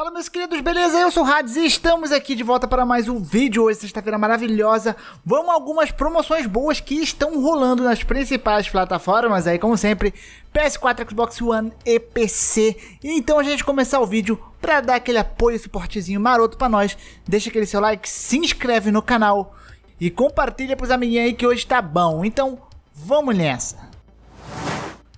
Fala meus queridos, beleza? Eu sou o Hades e estamos aqui de volta para mais um vídeo hoje, sexta-feira maravilhosa. Vamos algumas promoções boas que estão rolando nas principais plataformas aí, como sempre, PS4, Xbox One e PC. Então a gente começar o vídeo para dar aquele apoio e suportezinho maroto para nós. Deixa aquele seu like, se inscreve no canal e compartilha para os amiguinhos aí que hoje tá bom. Então, vamos nessa!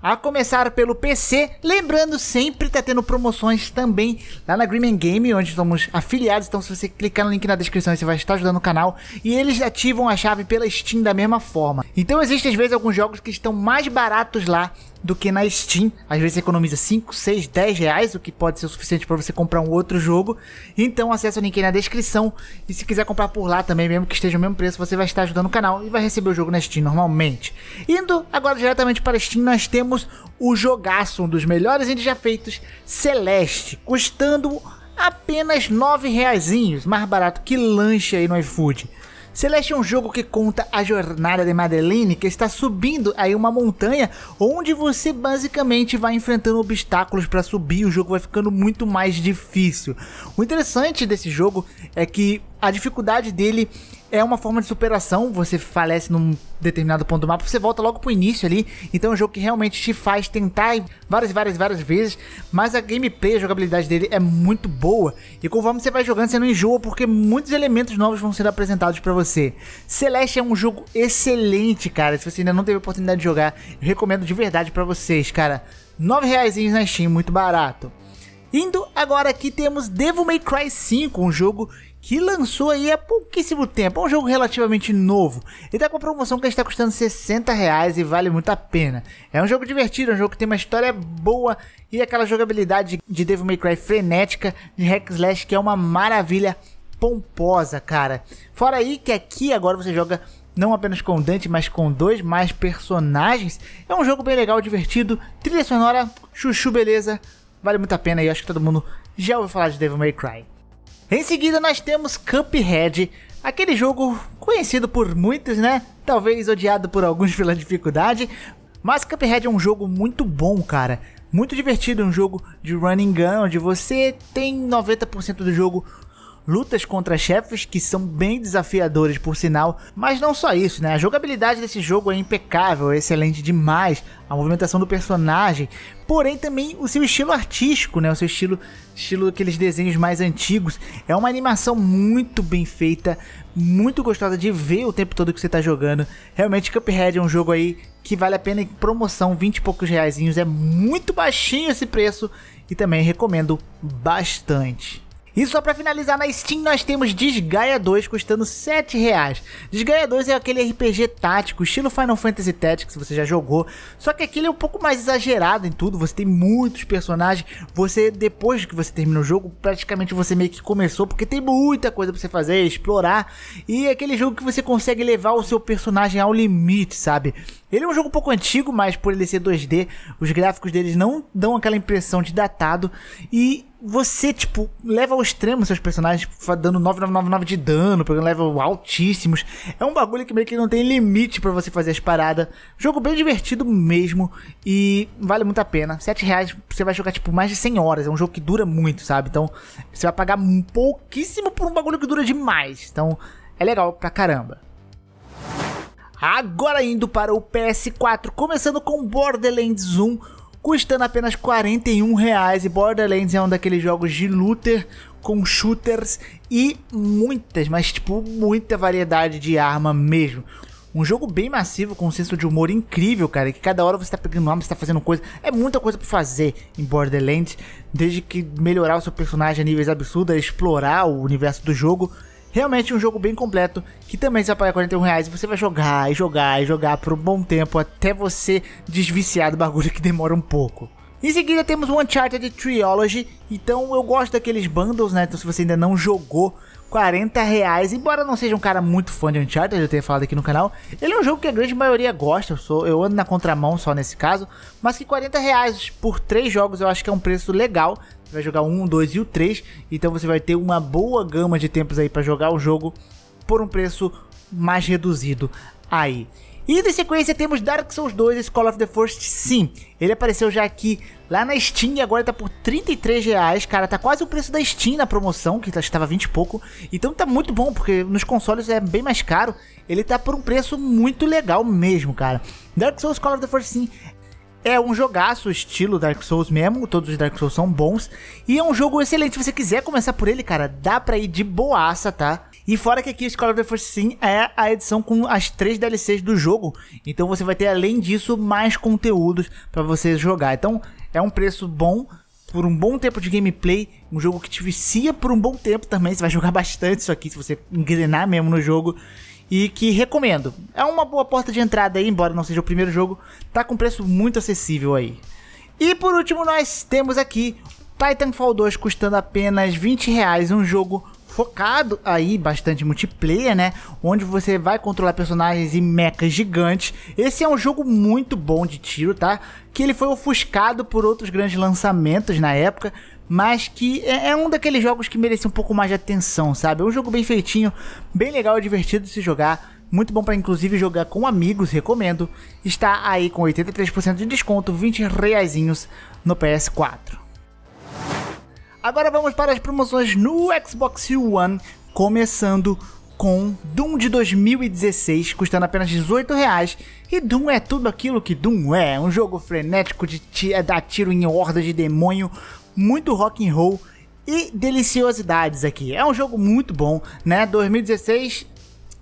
a começar pelo PC. Lembrando, sempre tá tendo promoções também lá na Greenman Game, onde somos afiliados. Então, se você clicar no link na descrição, você vai estar ajudando o canal. E eles ativam a chave pela Steam da mesma forma. Então existem às vezes alguns jogos que estão mais baratos lá do que na Steam. Às vezes economiza 5, 6, 10 reais, o que pode ser o suficiente para você comprar um outro jogo. Então acesse o link aí na descrição. E se quiser comprar por lá também, mesmo que esteja o mesmo preço, você vai estar ajudando o canal e vai receber o jogo na Steam normalmente. Indo agora diretamente para a Steam, nós temos o jogaço, um dos melhores indies já feitos, Celeste, custando apenas 9 reais, mais barato que lanche aí no iFood. Celeste é um jogo que conta a jornada de Madeline, que está subindo aí uma montanha, onde você basicamente vai enfrentando obstáculos para subir, o jogo vai ficando muito mais difícil. O interessante desse jogo é que a dificuldade dele é uma forma de superação. Você falece num determinado ponto do mapa, você volta logo pro início ali. Então é um jogo que realmente te faz tentar várias, várias, várias vezes. Mas a gameplay, a jogabilidade dele é muito boa. E conforme você vai jogando, você não enjoa, porque muitos elementos novos vão sendo apresentados para você. Celeste é um jogo excelente, cara. Se você ainda não teve oportunidade de jogar, eu recomendo de verdade para vocês, cara. R$ 9,00 na Steam, muito barato. Indo agora aqui temos Devil May Cry 5, um jogo que lançou aí há pouquíssimo tempo. É um jogo relativamente novo. E tá com a promoção que está custando 60 reais e vale muito a pena. É um jogo divertido, é um jogo que tem uma história boa e aquela jogabilidade de Devil May Cry frenética de hack slash que é uma maravilha pomposa, cara. Fora aí que aqui agora você joga não apenas com Dante, mas com dois mais personagens. É um jogo bem legal, divertido, trilha sonora, chuchu beleza. Vale muito a pena e acho que todo mundo já ouviu falar de Devil May Cry. Em seguida nós temos Cuphead, aquele jogo conhecido por muitos, né? Talvez odiado por alguns pela dificuldade, mas Cuphead é um jogo muito bom, cara. Muito divertido, um jogo de running gun, onde você tem 90% do jogo lutas contra chefes que são bem desafiadores por sinal, mas não só isso, né? A jogabilidade desse jogo é impecável, é excelente demais, a movimentação do personagem, porém também o seu estilo artístico, né? O seu estilo, estilo daqueles desenhos mais antigos. É uma animação muito bem feita, muito gostosa de ver o tempo todo que você está jogando. Realmente Cuphead é um jogo aí que vale a pena em promoção, 20 e poucos reais, é muito baixinho esse preço e também recomendo bastante. E só para finalizar, na Steam nós temos Desgaia 2 custando 7 reais. Desgaia 2 é aquele RPG tático, estilo Final Fantasy Tactics, você já jogou. Só que aquele é um pouco mais exagerado em tudo, você tem muitos personagens. Você, depois que você termina o jogo, praticamente você meio que começou, porque tem muita coisa pra você fazer, explorar. E é aquele jogo que você consegue levar o seu personagem ao limite, sabe? Ele é um jogo um pouco antigo, mas por ele ser 2D, os gráficos deles não dão aquela impressão de datado. E você, tipo, leva ao extremo seus personagens, tipo, dando 9999 de dano, pegando level altíssimos. É um bagulho que meio que não tem limite para você fazer as paradas. Jogo bem divertido mesmo e vale muito a pena. 7 reais você vai jogar, tipo, mais de 100 horas. É um jogo que dura muito, sabe? Então, você vai pagar pouquíssimo por um bagulho que dura demais. Então, é legal pra caramba. Agora indo para o PS4, começando com Borderlands 1 custando apenas 41 reais e Borderlands é um daqueles jogos de looter com shooters e muitas, mas tipo muita variedade de arma mesmo. Um jogo bem massivo, com um senso de humor incrível, cara. Que cada hora você tá pegando arma, você tá fazendo coisa. É muita coisa pra fazer em Borderlands. Desde que melhorar o seu personagem a níveis absurdos, explorar o universo do jogo. Realmente um jogo bem completo, que também você vai pagar 41 reais e você vai jogar e jogar e jogar por um bom tempo até você desviciar do bagulho que demora um pouco. Em seguida temos o Uncharted Trilogy, então eu gosto daqueles bundles, né? Então se você ainda não jogou, 40 reais. Embora eu não seja um cara muito fã de Uncharted, eu tenho falado aqui no canal, ele é um jogo que a grande maioria gosta. Eu, sou, eu ando na contramão só nesse caso, mas que 40 reais por três jogos eu acho que é um preço legal. Você vai jogar o 1, 2 e o 3. Então você vai ter uma boa gama de tempos aí para jogar o jogo por um preço mais reduzido aí. E de sequência temos Dark Souls 2 Escola of the Force, sim. Ele apareceu já aqui lá na Steam e agora tá por 33 reais, cara. Tá quase o preço da Steam na promoção, que tá, estava 20 e pouco. Então tá muito bom, porque nos consoles é bem mais caro. Ele tá por um preço muito legal mesmo, cara. Dark Souls Call of the Force, sim, é um jogaço, estilo Dark Souls mesmo, todos os Dark Souls são bons. E é um jogo excelente, se você quiser começar por ele, cara, dá pra ir de boaça, tá? E fora que aqui o Scholar of the Force Sim é a edição com as três DLCs do jogo, então você vai ter, além disso, mais conteúdos para você jogar. Então, é um preço bom, por um bom tempo de gameplay, um jogo que te vicia por um bom tempo também, você vai jogar bastante isso aqui, se você engrenar mesmo no jogo e que recomendo. É uma boa porta de entrada aí, embora não seja o primeiro jogo, tá com preço muito acessível aí. E por último, nós temos aqui Titanfall 2 custando apenas 20 reais, um jogo focado aí bastante multiplayer, né? Onde você vai controlar personagens e mechas gigantes. Esse é um jogo muito bom de tiro, tá? Que ele foi ofuscado por outros grandes lançamentos na época, mas que é, é um daqueles jogos que merece um pouco mais de atenção, sabe? É um jogo bem feitinho, bem legal e divertido de se jogar. Muito bom para inclusive jogar com amigos, recomendo. Está aí com 83% de desconto, 20 reaisinhos no PS4. Agora vamos para as promoções no Xbox One, começando com Doom de 2016, custando apenas 18 reais. E Doom é tudo aquilo que Doom é, um jogo frenético de é dar tiro em horda de demônio muito rock and roll e deliciosidades aqui. É um jogo muito bom, né? 2016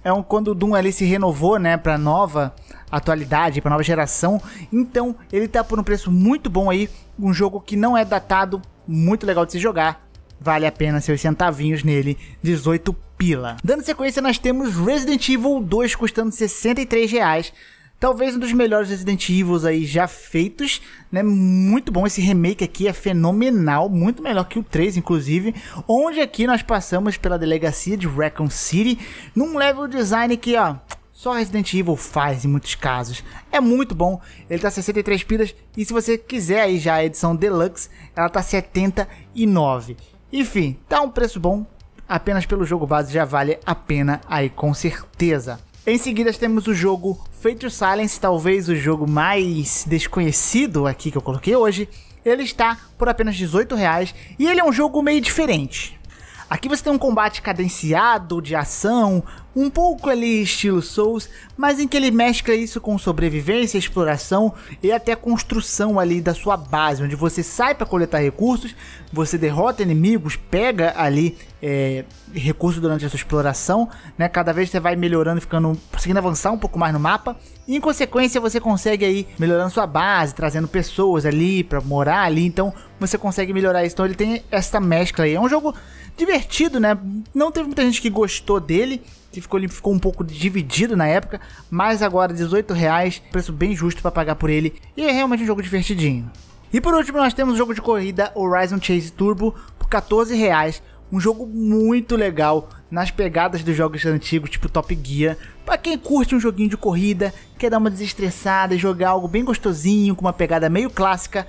é um, quando o Doom ali se renovou, né, para nova atualidade, para nova geração. Então, ele tá por um preço muito bom aí, um jogo que não é datado, muito legal de se jogar. Vale a pena seus centavinhos nele, 18 pila. Dando sequência, nós temos Resident Evil 2 custando 63 reais Talvez um dos melhores Resident Evil aí já feitos, né? Muito bom esse remake aqui, é fenomenal, muito melhor que o 3 inclusive, onde aqui nós passamos pela delegacia de Raccoon City, num level design que, ó, só Resident Evil faz em muitos casos. É muito bom, ele tá 63 piras e se você quiser aí já a edição deluxe, ela tá 79. Enfim, tá um preço bom, apenas pelo jogo base já vale a pena aí com certeza. Em seguida temos o jogo Fate Silence, talvez o jogo mais desconhecido aqui que eu coloquei hoje. Ele está por apenas 18 reais e ele é um jogo meio diferente. Aqui você tem um combate cadenciado de ação, um pouco ali estilo Souls, mas em que ele mescla isso com sobrevivência, exploração e até construção ali da sua base, onde você sai para coletar recursos, você derrota inimigos, pega ali é, recursos durante a sua exploração, né? Cada vez você vai melhorando, ficando conseguindo avançar um pouco mais no mapa, e em consequência você consegue aí melhorando sua base, trazendo pessoas ali para morar ali, então você consegue melhorar isso. Então ele tem essa mescla aí. É um jogo divertido, né? Não teve muita gente que gostou dele, que ficou, ele ficou um pouco dividido na época, mas agora R$18,00, preço bem justo para pagar por ele, e é realmente um jogo divertidinho. E por último, nós temos o jogo de corrida Horizon Chase Turbo por R$14,00, um jogo muito legal nas pegadas dos jogos antigos, tipo Top Gear. Para quem curte um joguinho de corrida, quer dar uma desestressada e jogar algo bem gostosinho, com uma pegada meio clássica,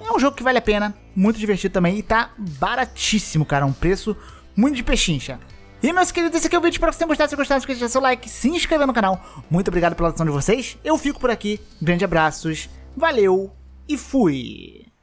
é um jogo que vale a pena, muito divertido também e tá baratíssimo, cara, um preço muito de pechincha. E meus queridos, esse aqui é o vídeo. Espero que vocês tenham gostado. Se gostaram, não esqueça de seu like, se inscrever no canal. Muito obrigado pela atenção de vocês. Eu fico por aqui. Grande abraços, valeu e fui!